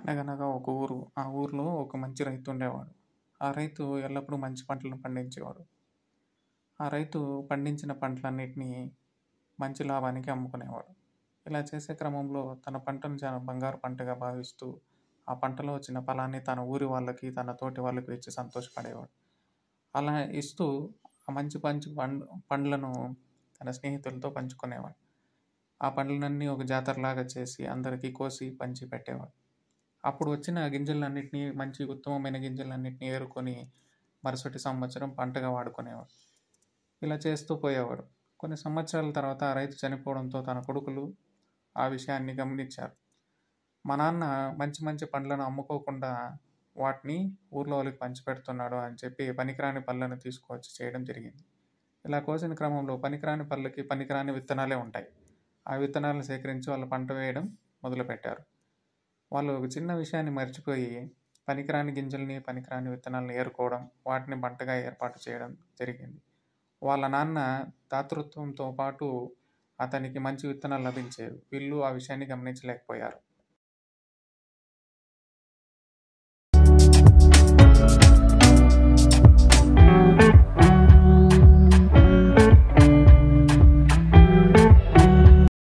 అనగనగా ఒక ఊరు ఆ ఊరిలో ఒక మంచి రైతు ఉండేవాడు ఆ రైతు ఎల్లప్పుడూ మంచి పంటలను పండించేవాడు ఆ రైతు పండించిన పంటలన్నింటినీ మంచి లాభానికి అమ్ముకునేవాడు ఇలా చేసే క్రమంలో తన పంటను చాలా బంగారు పంటగా భావిస్తూ ఆ పంటలో వచ్చిన ఫలాన్ని తన ఊరి వాళ్ళకి తన తోటి వాళ్ళకి ఇచ్చి సంతోషపడేవాడు అలా ఇస్తూ ఆ మంచి మంచి పండ్ పండ్లను తన స్నేహితులతో పంచుకునేవాడు ఆ పండ్లన్నీ ఒక జాతరలాగా చేసి అందరికీ కోసి పంచి పెట్టేవాడు అప్పుడు వచ్చిన గింజలన్నింటినీ మంచి ఉత్తమమైన గింజలన్నింటినీ ఏరుకొని మరుసటి సంవత్సరం పంటగా వాడుకునేవాడు ఇలా చేస్తూ పోయేవాడు కొన్ని సంవత్సరాల తర్వాత రైతు చనిపోవడంతో తన కొడుకులు ఆ విషయాన్ని గమనించారు మా నాన్న మంచి మంచి పండ్లను అమ్ముకోకుండా వాటిని ఊర్లో వాళ్ళకి పంచిపెడుతున్నాడు అని చెప్పి పనికిరాని పళ్ళను తీసుకువచ్చి చేయడం జరిగింది ఇలా కోసిన క్రమంలో పనికిరాని పళ్ళకి పనికిరాని విత్తనాలే ఉంటాయి ఆ విత్తనాలను సేకరించి వాళ్ళ పంట వేయడం మొదలుపెట్టారు వాళ్ళు ఒక చిన్న విషయాన్ని మర్చిపోయి పనికిరాని గింజల్ని పనికిరాని విత్తనాలను ఏరుకోవడం వాటిని బంటగా ఏర్పాటు చేయడం జరిగింది వాళ్ళ నాన్న దాతృత్వంతో పాటు అతనికి మంచి విత్తనాలు లభించేవి వీళ్ళు ఆ విషయాన్ని గమనించలేకపోయారు